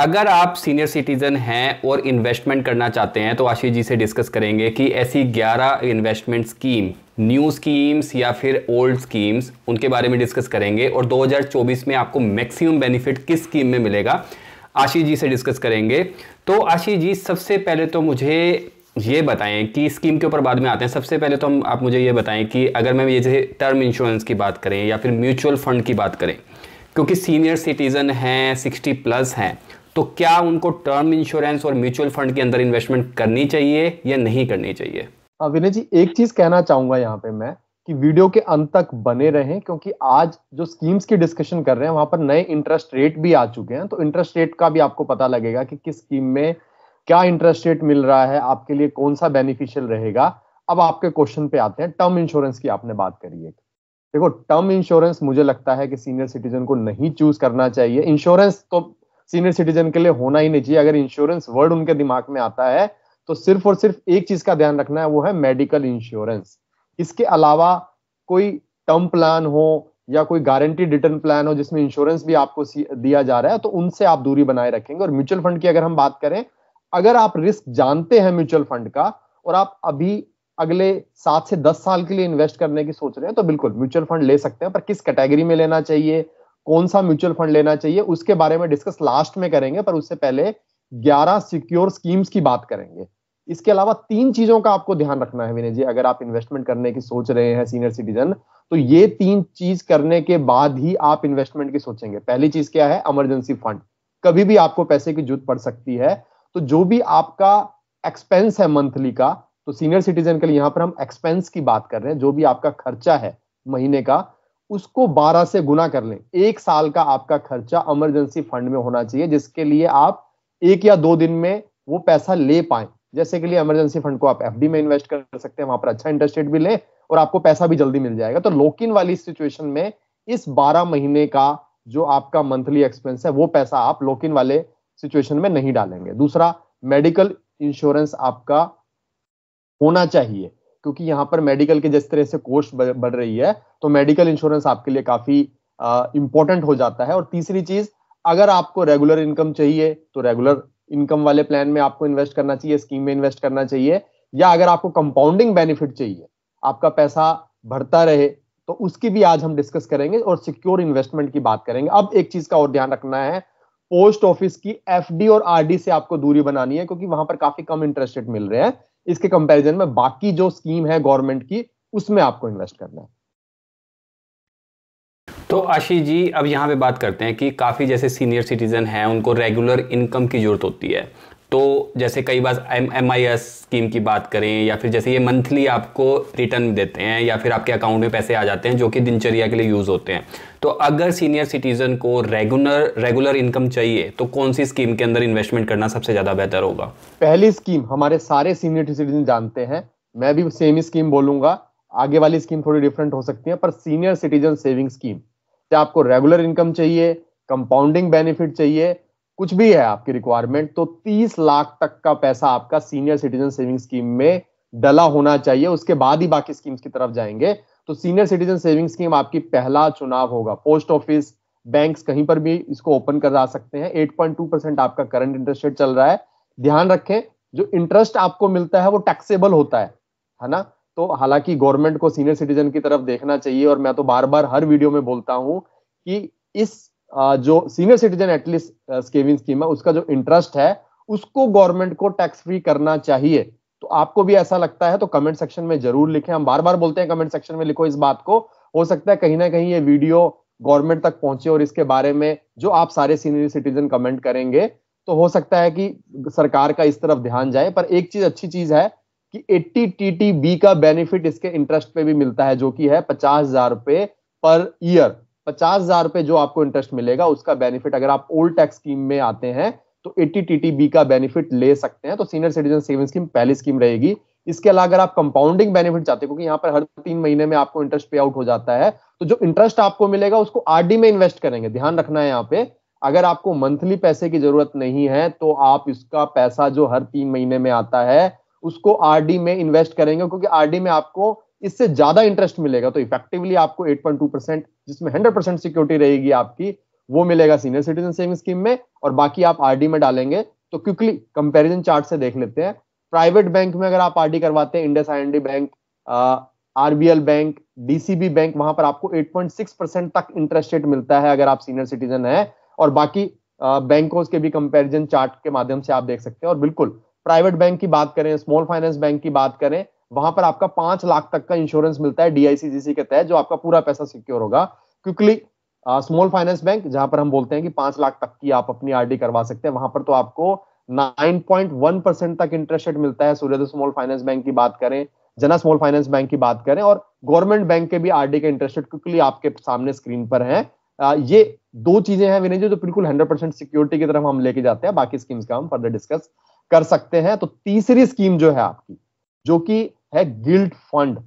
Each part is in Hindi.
अगर आप सीनियर सिटीज़न हैं और इन्वेस्टमेंट करना चाहते हैं तो आशीष जी से डिस्कस करेंगे कि ऐसी 11 इन्वेस्टमेंट स्कीम न्यू स्कीम्स या फिर ओल्ड स्कीम्स उनके बारे में डिस्कस करेंगे और 2024 में आपको मैक्सिमम बेनिफिट किस स्कीम में मिलेगा आशीष जी से डिस्कस करेंगे तो आशीष जी सबसे पहले तो मुझे ये बताएं कि स्कीम के ऊपर बाद में आते हैं सबसे पहले तो हम आप मुझे ये बताएं कि अगर मैं ये जैसे टर्म इंश्योरेंस की बात करें या फिर म्यूचुअल फंड की बात करें क्योंकि सीनियर सिटीज़न हैं सिक्सटी प्लस हैं तो क्या उनको टर्म इंश्योरेंस और म्यूचुअल फंड के अंदर इन्वेस्टमेंट करनी चाहिए या नहीं करनी चाहिए विनय जी एक चीज कहना चाहूंगा यहाँ पे मैं कि वीडियो के अंत तक बने रहें क्योंकि आज जो स्कीम्स की डिस्कशन कर रहे हैं वहां पर नए इंटरेस्ट रेट भी आ चुके हैं तो इंटरेस्ट रेट का भी आपको पता लगेगा कि किस स्कीम में क्या इंटरेस्ट रेट मिल रहा है आपके लिए कौन सा बेनिफिशियल रहेगा अब आपके क्वेश्चन पे आते हैं टर्म इंश्योरेंस की आपने बात करी है देखो टर्म इंश्योरेंस मुझे लगता है कि सीनियर सिटीजन को नहीं चूज करना चाहिए इंश्योरेंस तो सीनियर सिटीजन के लिए होना ही नहीं चाहिए अगर इंश्योरेंस वर्ड उनके दिमाग में आता है तो सिर्फ और सिर्फ एक चीज का ध्यान रखना है वो है मेडिकल इंश्योरेंस इसके अलावा कोई टर्म प्लान हो या कोई गारंटी रिटर्न प्लान हो जिसमें इंश्योरेंस भी आपको दिया जा रहा है तो उनसे आप दूरी बनाए रखेंगे और म्यूचुअल फंड की अगर हम बात करें अगर आप रिस्क जानते हैं म्यूचुअल फंड का और आप अभी अगले सात से दस साल के लिए इन्वेस्ट करने की सोच रहे हैं तो बिल्कुल म्यूचुअल फंड ले सकते हैं पर किस कैटेगरी में लेना चाहिए कौन सा म्यूचुअल फंड लेना चाहिए उसके बारे में डिस्कस लास्ट में करेंगे पर उससे पहले 11 सिक्योर स्कीम्स की बात करेंगे इसके अलावा तीन चीजों का आपको ध्यान रखना है विनय जी अगर आप इन्वेस्टमेंट करने की सोच रहे हैं सीनियर सिटीजन तो ये तीन चीज करने के बाद ही आप इन्वेस्टमेंट की सोचेंगे पहली चीज क्या है इमरजेंसी फंड कभी भी आपको पैसे की जरूरत पड़ सकती है तो जो भी आपका एक्सपेंस है मंथली का तो सीनियर सिटीजन के लिए यहां पर हम एक्सपेंस की बात कर रहे हैं जो भी आपका खर्चा है महीने का उसको 12 से गुना कर लें एक साल का आपका खर्चा इमरजेंसी फंड में होना चाहिए जिसके लिए आप एक या दो दिन में वो पैसा ले पाए जैसे के लिए इमरजेंसी फंड को आप एफ में इन्वेस्ट कर सकते हैं वहां पर अच्छा इंटरेस्ट रेट भी लें और आपको पैसा भी जल्दी मिल जाएगा तो लोकिन वाली सिचुएशन में इस 12 महीने का जो आपका मंथली एक्सपेंस है वो पैसा आप लोकिन वाले सिचुएशन में नहीं डालेंगे दूसरा मेडिकल इंश्योरेंस आपका होना चाहिए क्योंकि यहाँ पर मेडिकल के जिस तरह से कोस्ट बढ़ रही है तो मेडिकल इंश्योरेंस आपके लिए काफी इंपॉर्टेंट हो जाता है और तीसरी चीज अगर आपको रेगुलर इनकम चाहिए तो रेगुलर इनकम वाले प्लान में आपको इन्वेस्ट करना चाहिए स्कीम में इन्वेस्ट करना चाहिए या अगर आपको कंपाउंडिंग बेनिफिट चाहिए आपका पैसा बढ़ता रहे तो उसकी भी आज हम डिस्कस करेंगे और सिक्योर इन्वेस्टमेंट की बात करेंगे अब एक चीज का और ध्यान रखना है पोस्ट ऑफिस की एफ और आरडी से आपको दूरी बनानी है क्योंकि वहां पर काफी कम इंटरेस्ट रेट मिल रहे हैं इसके कंपैरिजन में बाकी जो स्कीम है गवर्नमेंट की उसमें आपको इन्वेस्ट करना है तो आशीष जी अब यहाँ पे बात करते हैं कि काफ़ी जैसे सीनियर सिटीज़न हैं उनको रेगुलर इनकम की ज़रूरत होती है तो जैसे कई बार M M I S scheme की बात करें या फिर जैसे ये मंथली आपको रिटर्न देते हैं या फिर आपके अकाउंट में पैसे आ जाते हैं जो कि दिनचर्या के लिए यूज़ होते हैं तो अगर सीनियर सिटीज़न को रेगुलर रेगुलर इनकम चाहिए तो कौन सी स्कीम के अंदर इन्वेस्टमेंट करना सबसे ज़्यादा बेहतर होगा पहली स्कीम हमारे सारे सीनियर सिटीजन जानते हैं मैं भी सेम ही स्कीम बोलूंगा आगे वाली स्कीम थोड़ी डिफरेंट हो सकती है पर सीनियर सिटीजन सेविंग स्कीम चाहे आपको रेगुलर इनकम चाहिए कंपाउंडिंग बेनिफिट चाहिए कुछ भी है आपकी रिक्वायरमेंट तो 30 लाख तक का पैसा आपका सीनियर सिटीजन सेविंग स्कीम में डला होना चाहिए उसके बाद ही बाकी स्कीम्स की तरफ जाएंगे तो सीनियर सिटीजन सेविंग स्कीम आपकी पहला चुनाव होगा पोस्ट ऑफिस बैंक कहीं पर भी इसको ओपन करा सकते हैं 8.2 परसेंट आपका करंट इंटरेस्ट रेट चल रहा है ध्यान रखें जो इंटरेस्ट आपको मिलता है वो टैक्सेबल होता है है ना तो हालांकि गवर्नमेंट को सीनियर सिटीजन की तरफ देखना चाहिए और मैं तो बार बार हर वीडियो में बोलता हूं कि इस जो senior citizen at least saving scheme है उसका जो इंटरेस्ट है उसको गवर्नमेंट को टैक्स फ्री करना चाहिए तो आपको भी ऐसा लगता है तो कमेंट सेक्शन में जरूर लिखें हम बार बार बोलते हैं कमेंट सेक्शन में लिखो इस बात को हो सकता है कहीं ना कहीं ये वीडियो गवर्नमेंट तक पहुंचे और इसके बारे में जो आप सारे सीनियर सिटीजन कमेंट करेंगे तो हो सकता है कि सरकार का इस तरफ ध्यान जाए पर एक चीज अच्छी चीज है कि टी बी का बेनिफिट इसके इंटरेस्ट पे भी मिलता है जो कि है पचास हजार रुपए पर ईयर पचास हजार रुपए जो आपको इंटरेस्ट मिलेगा उसका बेनिफिट अगर आप ओल्ड टैक्स स्कीम में आते हैं तो एटी टी टी बी का बेनिफिट ले सकते हैं तो सीनियर सिटीजन सेविंग स्कीम पहली स्कीम रहेगी इसके अलावा अगर आप कंपाउंडिंग बेनिफिट चाहते हैं क्योंकि यहाँ पर हर तीन महीने में आपको इंटरेस्ट पे आउट हो जाता है तो जो इंटरेस्ट आपको मिलेगा उसको आरडी में इन्वेस्ट करेंगे ध्यान रखना है यहाँ पे अगर आपको मंथली पैसे की जरूरत नहीं है तो आप इसका पैसा जो हर तीन महीने में आता है उसको आरडी में इन्वेस्ट करेंगे क्योंकि आरडी में आपको इससे ज्यादा इंटरेस्ट मिलेगा तो इफेक्टिवली आपको 8.2 परसेंट जिसमें 100 परसेंट सिक्योरिटी रहेगी आपकी वो मिलेगा सीनियर सिटीजन सेविंग स्कीम में और बाकी आप आरडी में डालेंगे तो क्विकली कंपैरिजन चार्ट से देख लेते हैं प्राइवेट बैंक में अगर आप आरडी करवाते हैं Indus I bank RBL bank DCB bank वहां पर आपको 8.6 परसेंट तक इंटरेस्ट रेट मिलता है अगर आप सीनियर सिटीजन है और बाकी बैंकों के भी कंपेरिजन चार्ट के माध्यम से आप देख सकते हैं और बिल्कुल प्राइवेट बैंक की बात करें स्मॉल फाइनेंस बैंक की बात करें वहां पर आपका पांच लाख तक का इंश्योरेंस मिलता है डीआईसी के तहत जो आपका पूरा पैसा सिक्योर होगा क्विकली स्मॉल फाइनेंस बैंक जहां पर हम बोलते हैं कि पांच लाख तक की आप अपनी आरडी करवा सकते हैं वहां पर तो आपको 9.1 परसेंट तक इंटरेस्ट रेट मिलता है सूर्योदय स्मॉल फाइनेंस बैंक की बात करें जना स्मॉल फाइनेंस बैंक की बात करें और गवर्नमेंट बैंक के भी आरडी का इंटरेस्ट रेट क्विकली आपके सामने स्क्रीन पर है आ, ये दो चीजें हैं विनय जी जो बिल्कुल हंड्रेड परसेंट सिक्योरिटी की तरफ हम लेके जाते हैं बाकी स्कीम्स का हम फर्दर डिस्कस कर सकते हैं तो तीसरी स्कीम जो है आपकी जो कि है गिल्ट फंड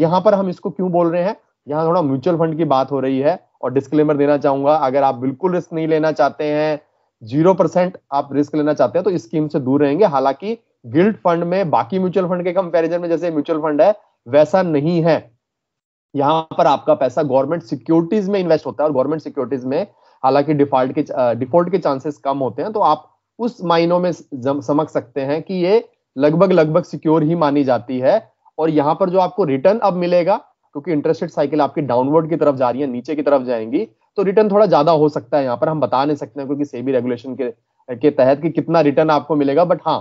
यहां पर हम इसको क्यों बोल रहे हैं यहां थोड़ा म्यूचुअल फंड की बात हो रही है और डिस्क्लेमर देना चाहूंगा अगर आप बिल्कुल रिस्क नहीं लेना चाहते हैं जीरो परसेंट आप रिस्क लेना चाहते हैं तो इस स्कीम से दूर रहेंगे हालांकि गिल्ड फंड में बाकी म्यूचुअल फंड के कंपैरिजन में जैसे म्यूचुअल फंड है वैसा नहीं है यहां पर आपका पैसा गवर्नमेंट सिक्योरिटीज में इन्वेस्ट होता है और गवर्नमेंट सिक्योरिटीज में हालांकि डिफॉल्ट के डिफॉल्ट के चांसेस कम होते हैं तो आप उस मायनों में समझ सकते हैं कि ये लगभग लगभग सिक्योर ही मानी जाती है और यहाँ पर जो आपको रिटर्न अब मिलेगा क्योंकि इंटरेस्ट रेट साइकिल आपकी डाउनवर्ड की तरफ जा रही है नीचे की तरफ जाएंगी तो रिटर्न थोड़ा ज्यादा हो सकता है यहाँ पर हम बता नहीं सकते हैं क्योंकि सेबी रेगुलेशन के के तहत कि कितना रिटर्न आपको मिलेगा बट हाँ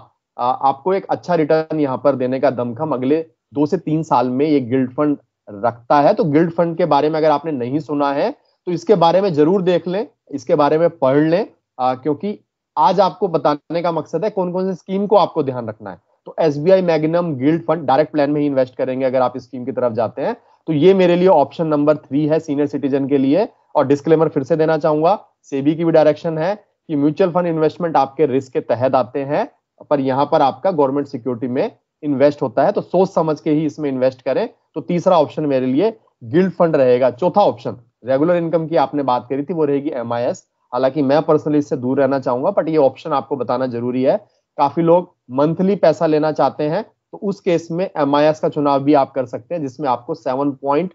आपको एक अच्छा रिटर्न यहाँ पर देने का दमखम अगले दो से तीन साल में ये गिल्ड फंड रखता है तो गिल्ड फंड के बारे में अगर आपने नहीं सुना है तो इसके बारे में जरूर देख लें इसके बारे में पढ़ लें आ, क्योंकि आज आपको बताने का मकसद है कौन कौन से स्कीम को आपको ध्यान रखना है तो S B I Magnum gilt fund direct plan में ही इन्वेस्ट करेंगे अगर आप इस स्कीम की तरफ जाते हैं तो ये मेरे लिए ऑप्शन नंबर थ्री है सीनियर सिटीजन के लिए और डिस्क्लेमर फिर से देना चाहूंगा सेबी की भी डायरेक्शन है कि म्यूचुअल फंड इन्वेस्टमेंट आपके रिस्क के तहत आते हैं पर यहां पर आपका गवर्नमेंट सिक्योरिटी में इन्वेस्ट होता है तो सोच समझ के ही इसमें इन्वेस्ट करें तो तीसरा ऑप्शन मेरे लिए गिल्ड फंड रहेगा चौथा ऑप्शन रेगुलर इनकम की आपने बात करी थी वो रहेगी एम आई एस हालांकि मैं पर्सनली इससे दूर रहना चाहूंगा बट ये ऑप्शन आपको बताना जरूरी है काफी लोग मंथली पैसा लेना चाहते हैं तो उस केस में एम का चुनाव भी आप कर सकते हैं जिसमें आपको seven point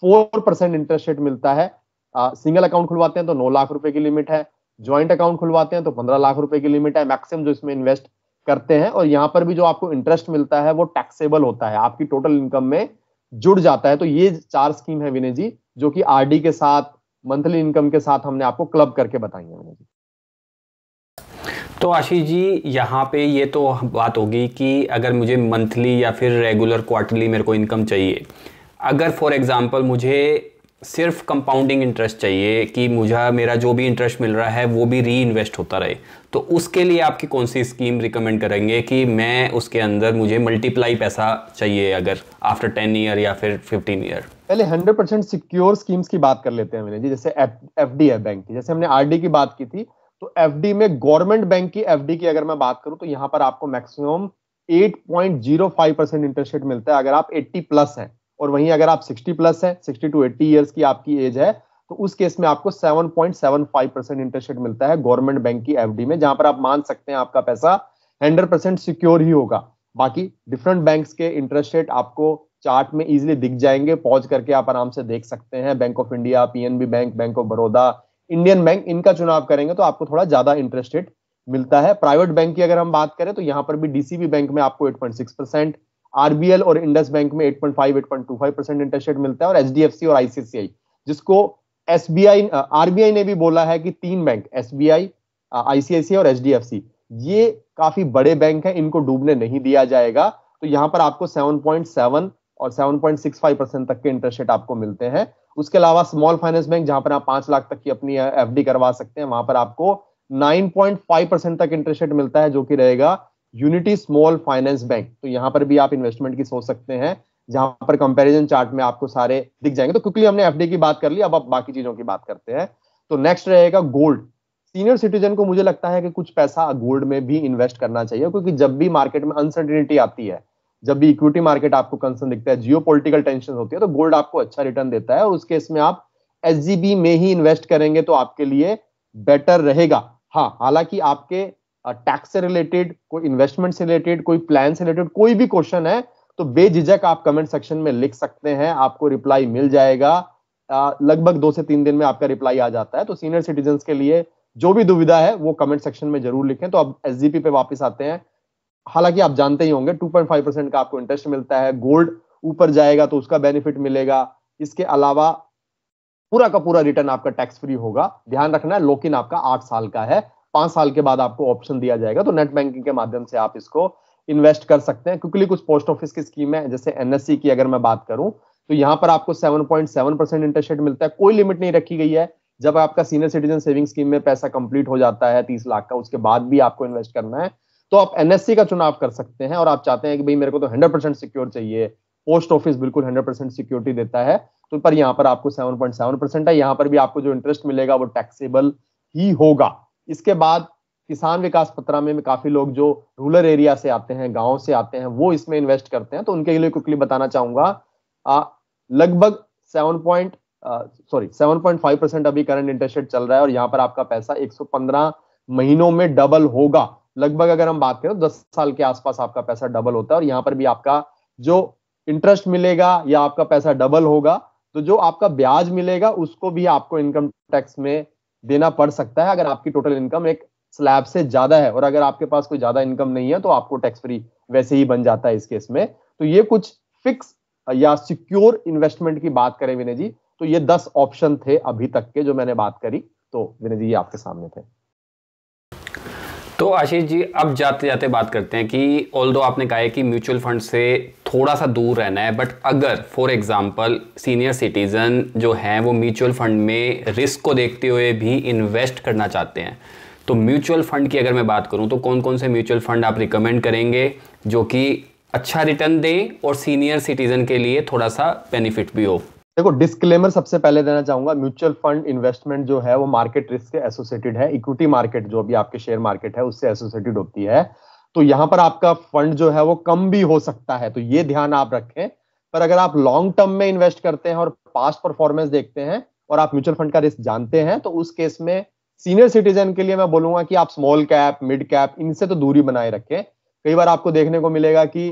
four percent interest rate मिलता है सिंगल अकाउंट खुलवाते हैं तो नौ लाख रुपए की लिमिट है ज्वाइंट अकाउंट खुलवाते हैं तो पंद्रह लाख रुपए की लिमिट है मैक्सिमम जो इसमें इन्वेस्ट करते हैं और यहां पर भी जो आपको इंटरेस्ट मिलता है वो टैक्सेबल होता है आपकी टोटल इनकम में जुड़ जाता है तो ये चार स्कीम है विनय जी जो कि आरडी के साथ मंथली इनकम के साथ हमने आपको क्लब करके बताई है तो आशीष जी यहाँ पे ये तो बात होगी कि अगर मुझे मंथली या फिर रेगुलर क्वार्टरली मेरे को इनकम चाहिए अगर फॉर एग्ज़ाम्पल मुझे सिर्फ कंपाउंडिंग इंटरेस्ट चाहिए कि मुझे मेरा जो भी इंटरेस्ट मिल रहा है वो भी री इन्वेस्ट होता रहे तो उसके लिए आपकी कौन सी स्कीम रिकमेंड करेंगे कि मैं उसके अंदर मुझे मल्टीप्लाई पैसा चाहिए अगर आफ्टर टेन ईयर या फिर फिफ्टीन ईयर पहले हंड्रेड परसेंट सिक्योर स्कीम्स की बात कर लेते हैं मैंने जी जैसे एफ डी है बैंक की जैसे हमने आर की बात की थी तो एफ में गवर्नमेंट बैंक की एफ की अगर मैं बात करूँ तो यहाँ पर आपको मैक्सिमम 8.05 परसेंट इंटरेस्ट रेट मिलता है अगर आप एट्टी प्लस हैं और वहीं अगर आप 60 प्लस हैं 60 टू 80 ईयर्स की आपकी एज है तो उस केस में आपको 7.75 परसेंट इंटरेस्ट रेट मिलता है गवर्नमेंट बैंक की एफडी में जहां पर आप मान सकते हैं आपका पैसा 100 परसेंट सिक्योर ही होगा बाकी डिफरेंट बैंक्स के इंटरेस्ट रेट आपको चार्ट में इजिली दिख जाएंगे पॉज करके आप आराम से देख सकते हैं bank of India PNB bank bank of Baroda Indian bank इनका चुनाव करेंगे तो आपको थोड़ा ज्यादा इंटरेस्ट रेट मिलता है प्राइवेट बैंक की अगर हम बात करें तो यहाँ पर भी डीसीबी बैंक में आपको एट परसेंट आरबीएल और इंडस बैंक में 8.5 8.25 परसेंट इंटरेस्ट रेट मिलता है और एचडीएफसी और आईसीआई जिसको एस आरबीआई ने भी बोला है कि तीन बैंक एसबीआई आईसीआईसी और एच ये काफी बड़े बैंक हैं इनको डूबने नहीं दिया जाएगा तो यहाँ पर आपको 7.7 और 7.65 परसेंट तक के इंटरेस्ट रेट आपको मिलते हैं उसके अलावा स्मॉल फाइनेंस बैंक जहां पर आप पांच लाख तक की अपनी एफडी करवा सकते हैं वहां पर आपको 9.5 परसेंट तक इंटरेस्ट रेट मिलता है जो कि रहेगा यूनिटी स्मॉल फाइनेंस बैंक तो यहां पर भी आप इन्वेस्टमेंट की सोच सकते हैं जहां पर कंपैरिजन चार्ट में आपको सारे दिख जाएंगे तो क्विकली हमने एफडी की बात कर ली अब आप बाकी चीजों की बात करते हैं तो नेक्स्ट रहेगा गोल्ड सीनियर सिटीजन को मुझे लगता है कि कुछ पैसा गोल्ड में भी इन्वेस्ट करना चाहिए क्योंकि जब भी मार्केट में अनसर्टिनिटी आती है जब भी इक्विटी मार्केट आपको कंसर्न दिखता है जियो टेंशन होती है तो गोल्ड आपको अच्छा रिटर्न देता है और उस केस में आप एस में ही इन्वेस्ट करेंगे तो आपके लिए बेटर रहेगा हाँ हालांकि आपके टैक्स से रिलेटेड कोई इन्वेस्टमेंट से रिलेटेड कोई प्लान से रिलेटेड कोई भी क्वेश्चन है तो बेझिझक आप कमेंट सेक्शन में लिख सकते हैं आपको रिप्लाई मिल जाएगा लगभग दो से तीन दिन में आपका रिप्लाई आ जाता है तो सीनियर सिटीजन के लिए जो भी दुविधा है वो कमेंट सेक्शन में जरूर लिखें तो अब एस पे वापस आते हैं हालांकि आप जानते ही होंगे 2.5 परसेंट का आपको इंटरेस्ट मिलता है गोल्ड ऊपर जाएगा तो उसका बेनिफिट मिलेगा इसके अलावा पूरा का पूरा रिटर्न आपका टैक्स फ्री होगा ध्यान रखना है लोकिन आपका आठ साल का है पांच साल के बाद आपको ऑप्शन दिया जाएगा तो नेट बैंकिंग के माध्यम से आप इसको इन्वेस्ट कर सकते हैं क्योंकि कुछ पोस्ट ऑफिस की स्कीम है जैसे एनएससी e की अगर मैं बात करूं तो यहाँ पर आपको सेवन परसेंट इंटरेस्ट रेट मिलता है कोई लिमिट नहीं रखी गई है जब आपका सीनियर सिटीजन सेविंग स्कीम में पैसा कंप्लीट हो जाता है तीस लाख का उसके बाद भी आपको इन्वेस्ट करना है तो आप एनएससी e का चुनाव कर सकते हैं और आप चाहते हैं कि भाई मेरे को तो हंड्रेड परसेंट सिक्योर चाहिए पोस्ट ऑफिस बिल्कुल हंड्रेड परसेंट सिक्योरिटी देता है तो पर यहाँ पर आपको सेवन पॉइंट सेवन परसेंट है यहाँ पर भी आपको जो इंटरेस्ट मिलेगा वो टैक्सेबल ही होगा इसके बाद किसान विकास पत्रा में, में काफी लोग जो रूरल एरिया से आते हैं गाँव से आते हैं वो इसमें इन्वेस्ट करते हैं तो उनके लिए क्विकली बताना चाहूंगा लगभग seven point sorry seven point five percent अभी करंट इंटरेस्ट रेट चल रहा है और यहाँ पर आपका पैसा एक सौ पंद्रह महीनों में डबल होगा लगभग अगर हम बात करें तो दस साल के आसपास आपका पैसा डबल होता है और यहाँ पर भी आपका जो इंटरेस्ट मिलेगा या आपका पैसा डबल होगा तो जो आपका ब्याज मिलेगा उसको भी आपको इनकम टैक्स में देना पड़ सकता है अगर आपकी टोटल इनकम एक स्लैब से ज्यादा है और अगर आपके पास कोई ज्यादा इनकम नहीं है तो आपको टैक्स फ्री वैसे ही बन जाता है इस केस में तो ये कुछ फिक्स या सिक्योर इन्वेस्टमेंट की बात करें विनय जी तो ये दस ऑप्शन थे अभी तक के जो मैंने बात करी तो विनय जी ये आपके सामने थे तो आशीष जी अब जाते जाते बात करते हैं कि ऑल आपने कहा है कि म्यूचुअल फंड से थोड़ा सा दूर रहना है बट अगर फॉर एग्जांपल सीनियर सिटीज़न जो हैं वो म्यूचुअल फंड में रिस्क को देखते हुए भी इन्वेस्ट करना चाहते हैं तो म्यूचुअल फंड की अगर मैं बात करूं तो कौन कौन से म्यूचुअल फंड आप रिकमेंड करेंगे जो कि अच्छा रिटर्न दें और सीनियर सिटीजन के लिए थोड़ा सा बेनिफिट भी हो देखो डिस्क्लेमर सबसे पहले देना चाहूंगा म्यूचुअल फंड इन्वेस्टमेंट जो है वो मार्केट रिस्क से एसोसिएटेड है इक्विटी मार्केट जो भी आपके शेयर मार्केट है उससे एसोसिएटेड होती है तो यहां पर आपका फंड जो है वो कम भी हो सकता है तो ये ध्यान आप रखें पर अगर आप लॉन्ग टर्म में इन्वेस्ट करते हैं और पास्ट परफॉर्मेंस देखते हैं और आप म्यूचुअल फंड का रिस्क जानते हैं तो उस केस में सीनियर सिटीजन के लिए मैं बोलूंगा कि आप स्मॉल कैप मिड कैप इनसे तो दूरी बनाए रखें कई बार आपको देखने को मिलेगा कि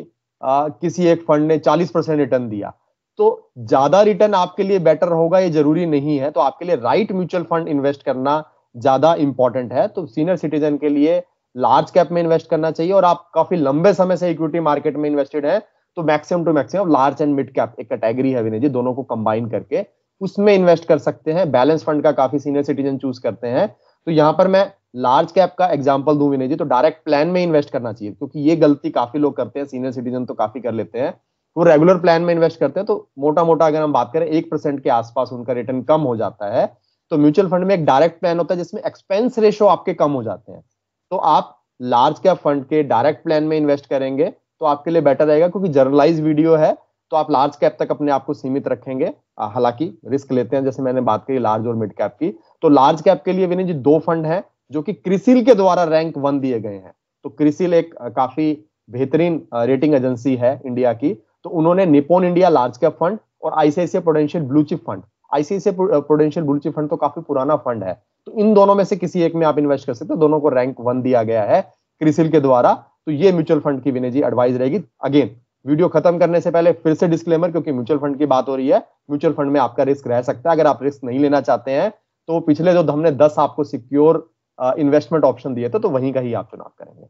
आ, किसी एक फंड ने 40 परसेंट रिटर्न दिया तो ज्यादा रिटर्न आपके लिए बेटर होगा ये जरूरी नहीं है तो आपके लिए राइट म्यूचुअल फंड इन्वेस्ट करना ज्यादा इंपॉर्टेंट है तो सीनियर सिटीजन के लिए लार्ज कैप में इन्वेस्ट करना चाहिए और आप काफी लंबे समय से इक्विटी मार्केट में इन्वेस्टेड है तो maximum to maximum large and mid cap एक कैटेगरी है विनय जी दोनों को कंबाइन करके उसमें इन्वेस्ट कर सकते हैं बैलेंस फंड का काफी सीनियर सिटीजन चूज करते हैं तो यहां पर मैं लार्ज कैप का एग्जाम्पल दू विनय जी तो डायरेक्ट प्लान में इन्वेस्ट करना चाहिए क्योंकि ये गलती काफी लोग करते हैं सीनियर सिटीजन तो काफी कर लेते हैं वो रेगुलर प्लान में इन्वेस्ट करते हैं तो मोटा मोटा अगर हम बात करें एक परसेंट के आसपास उनका रिटर्न कम हो जाता है तो म्यूचुअल फंड में एक डायरेक्ट प्लान होता है जिसमें एक्सपेंस रेशो आपके कम हो जाते हैं तो आप लार्ज कैप फंड के डायरेक्ट प्लान में इन्वेस्ट करेंगे तो आपके लिए बेटर रहेगा क्योंकि जर्नलाइज वीडियो है तो आप लार्ज कैप तक अपने आप को सीमित रखेंगे हालांकि रिस्क लेते हैं जैसे मैंने बात करी लार्ज और मिड कैप की तो लार्ज कैप के लिए विनय जी दो फंड हैं जो कि क्रिसिल के द्वारा रैंक वन दिए गए हैं तो क्रिसिल एक काफी बेहतरीन रेटिंग एजेंसी है इंडिया की तो उन्होंने Nippon India large cap fund और ICICI Prudential blue chip fund ICIC Prudential blue fund तो काफी पुराना फंड है तो इन दोनों में से किसी एक में आप इन्वेस्ट कर सकते हो दोनों को रैंक वन दिया गया है क्रिसिल के द्वारा तो ये म्यूचुअल फंड की विनय जी एडवाइज रहेगी अगेन वीडियो खत्म करने से पहले फिर से डिस्क्लेमर क्योंकि म्यूचुअल फंड की बात हो रही है म्यूचुअल फंड में आपका रिस्क रह सकता है अगर आप रिस्क नहीं लेना चाहते हैं तो पिछले जो हमने दस आपको सिक्योर इन्वेस्टमेंट ऑप्शन दिए थे तो वहीं का ही आप चुनाव करेंगे